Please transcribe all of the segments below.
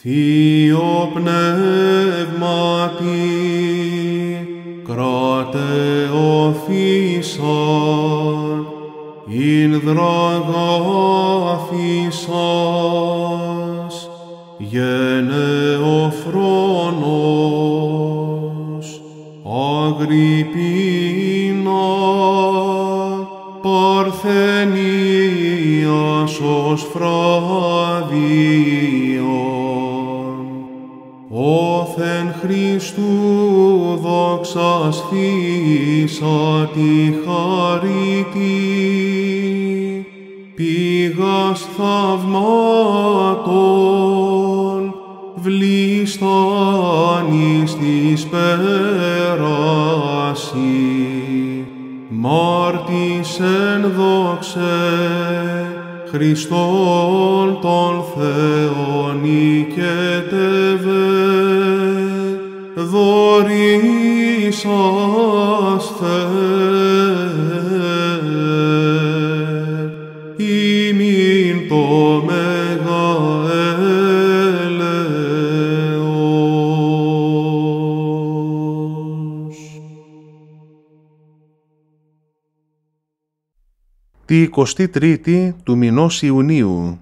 Θείο Πνεύματι, κράτε οφήσαν, ειν ο φρόνος, αγρυπίνα, παρθενίας ως φράδιος, Όθεν Χριστού σφίσα τη χαριτή, πήγας θαυμάτων, βλήστανης της πέραση, μάρτης δόξε, Χριστόν τον Θεόν νικετεύε, δωρήσαστε. τη 23η του μηνός Ιουνίου.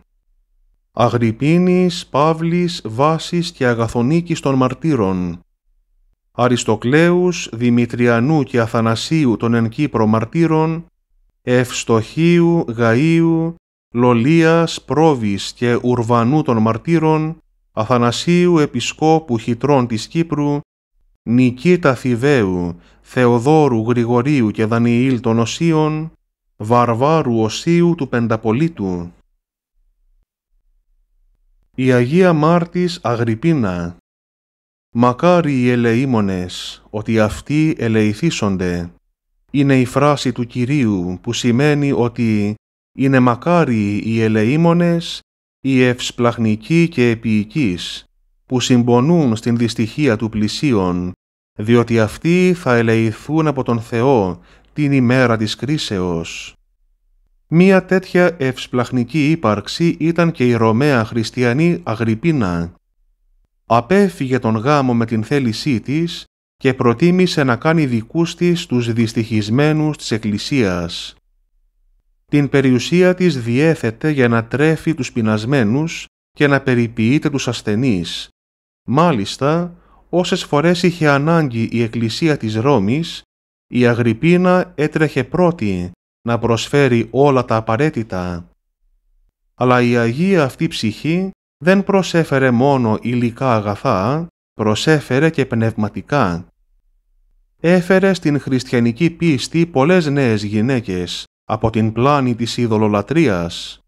Αγρυπίνης, Παύλης, Βάσης και Αγαθονίκης των Μαρτύρων. Αριστοκλέους, Δημητριανού και Αθανασίου των εν Κύπρο Μαρτύρων, Ευστοχίου, Γαΐου, Λολίας, Πρόβης και Ουρβανού των Μαρτύρων, Αθανασίου Επισκόπου Χιτρών της Κύπρου, Νικήτα Θηβαίου, Θεοδόρου Γρηγορίου και Δανιήλ των Οσίων, Βαρβάρου Οσίου του Πενταπολίτου. Η Αγία Μάρτης Αγρυπίνα. Μακάρι οι ελεήμονες, ότι αυτοί ελεηθήσονται» Είναι η φράση του Κυρίου που σημαίνει ότι είναι μακάρι οι ελεήμονες, οι ευσπλαχνικοί και επίοικείς, που συμπονούν στην δυστυχία του πλησίον, διότι αυτοί θα ελεηθούν από τον Θεό την ημέρα της κρίσεως. Μία τέτοια ευσπλαχνική ύπαρξη ήταν και η Ρωμαία χριστιανή Αγρυπίνα. Απέφυγε τον γάμο με την θέλησή της και προτίμησε να κάνει δικούς της τους δυστυχισμένους της Εκκλησίας. Την περιουσία της διέθετε για να τρέφει τους πεινασμένους και να περιποιείται τους ασθενείς. Μάλιστα, όσες φορές είχε ανάγκη η Εκκλησία της Ρώμης, η Αγρυπίνα έτρεχε πρώτη να προσφέρει όλα τα απαραίτητα. Αλλά η Αγία αυτή ψυχή δεν προσέφερε μόνο υλικά αγαθά, προσέφερε και πνευματικά. Έφερε στην χριστιανική πίστη πολλές νέες γυναίκες από την πλάνη της ειδωλολατρίας.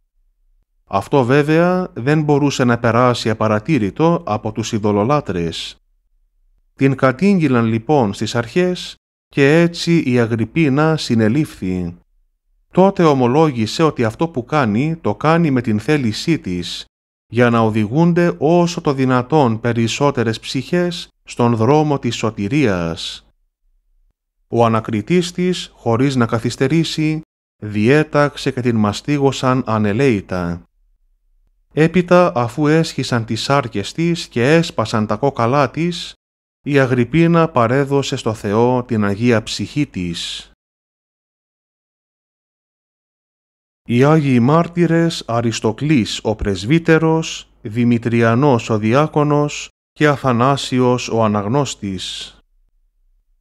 Αυτό βέβαια δεν μπορούσε να περάσει απαρατήρητο από τους ειδωλολάτρες. Την κατήγγυλαν λοιπόν στις αρχές και έτσι η Αγρυπίνα συνελήφθη. Τότε ομολόγησε ότι αυτό που κάνει το κάνει με την θέλησή της, για να οδηγούνται όσο το δυνατόν περισσότερες ψυχές στον δρόμο της σωτηρίας. Ο ανακριτής της, χωρίς να καθυστερήσει, διέταξε και την μαστίγωσαν ανελαίητα. Έπειτα, αφού έσχισαν τις άρκες της και έσπασαν τα κόκαλά της, η Αγρυπίνα παρέδωσε στο Θεό την Αγία Ψυχή της. Οι Άγιοι Μάρτυρες Αριστοκλής ο Πρεσβύτερος, Δημητριανός ο Διάκονος και Αθανάσιος ο Αναγνώστης.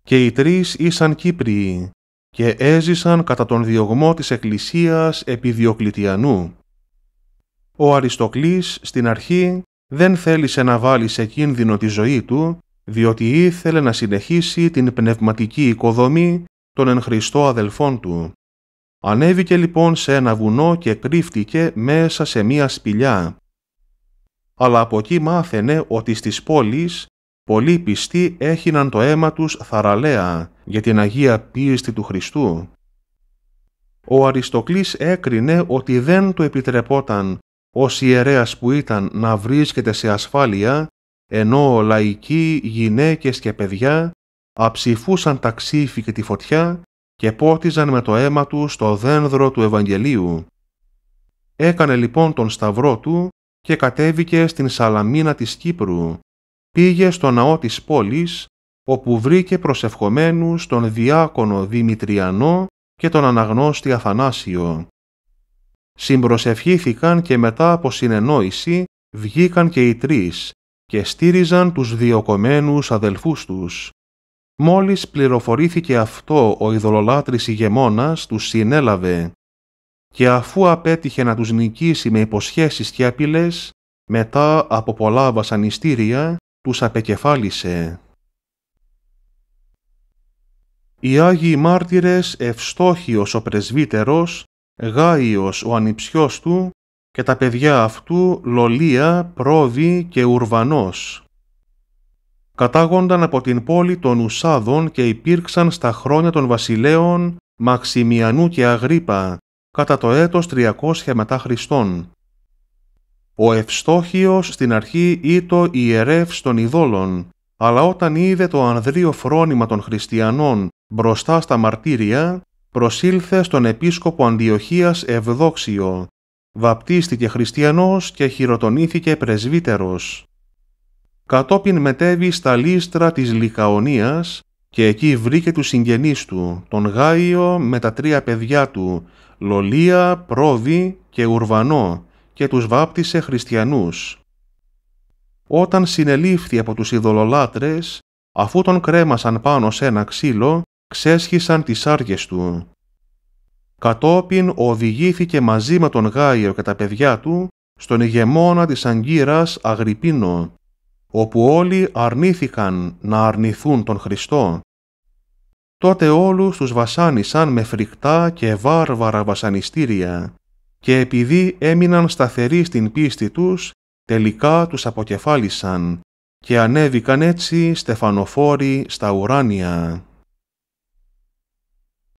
Και οι τρεις ήσαν Κύπριοι και έζησαν κατά τον διωγμό της Εκκλησίας επί Διοκλητιανού. Ο Αριστοκλής στην αρχή δεν θέλησε να βάλει σε κίνδυνο τη ζωή του διότι ήθελε να συνεχίσει την πνευματική οικοδομή των εν Χριστώ αδελφών του. Ανέβηκε λοιπόν σε ένα βουνό και κρύφτηκε μέσα σε μία σπηλιά. Αλλά από εκεί μάθαινε ότι στις πόλεις πολλοί πιστοί έχιναν το αίμα τους θαραλέα για την Αγία Πίστη του Χριστού. Ο Αριστοκλής έκρινε ότι δεν του επιτρεπόταν ως ιερέας που ήταν να βρίσκεται σε ασφάλεια ενώ λαϊκοί, γυναίκες και παιδιά αψηφούσαν τα ξύφη και τη φωτιά και πότιζαν με το αίμα του στο δένδρο του Ευαγγελίου. Έκανε λοιπόν τον σταυρό του και κατέβηκε στην Σαλαμίνα της Κύπρου. Πήγε στο ναό της πόλης, όπου βρήκε προσευχομένους τον διάκονο Δημητριανό και τον αναγνώστη Αθανάσιο. Συμπροσευχήθηκαν και μετά από συνεννόηση βγήκαν και οι τρεις, και στήριζαν τους διοκομένους αδελφούς τους. Μόλις πληροφορήθηκε αυτό ο ειδωλολάτρης ηγεμόνας τους συνέλαβε και αφού απέτυχε να τους νικήσει με υποσχέσεις και απειλές, μετά από πολλά βασανιστήρια τους απεκεφάλισε. Οι Άγιοι Μάρτυρες Ευστόχιος ο Πρεσβύτερος, Γάιος ο Ανιψιός του και τα παιδιά αυτού Λολία, Πρόδη και Ουρβανός. Κατάγονταν από την πόλη των Ουσάδων και υπήρξαν στα χρόνια των βασιλέων Μαξιμιανού και Αγρίπα, κατά το έτος 300 μετά Χριστόν. Ο Ευστόχιος στην αρχή ήτο ιερεύς των ειδόλων, αλλά όταν είδε το ανδρείο φρόνημα των χριστιανών μπροστά στα μαρτύρια, προσήλθε στον επίσκοπο Αντιοχίας Ευδόξιο, βαπτίστηκε χριστιανός και χειροτονήθηκε πρεσβύτερος. Κατόπιν μετέβη στα λίστρα της Λικαονίας και εκεί βρήκε τους συγγενείς του, τον Γάιο με τα τρία παιδιά του, Λολία, Πρόδη και Ουρβανό και τους βάπτισε χριστιανούς. Όταν συνελήφθη από τους ειδωλολάτρες, αφού τον κρέμασαν πάνω σε ένα ξύλο, ξέσχισαν τις άρκες του Κατόπιν οδηγήθηκε μαζί με τον Γάιο και τα παιδιά του στον ηγεμόνα της Αγκύρας Αγρυπίνο, όπου όλοι αρνήθηκαν να αρνηθούν τον Χριστό. Τότε όλους τους βασάνισαν με φρικτά και βάρβαρα βασανιστήρια και επειδή έμειναν σταθεροί στην πίστη τους, τελικά τους αποκεφάλισαν και ανέβηκαν έτσι στεφανοφόροι στα ουράνια.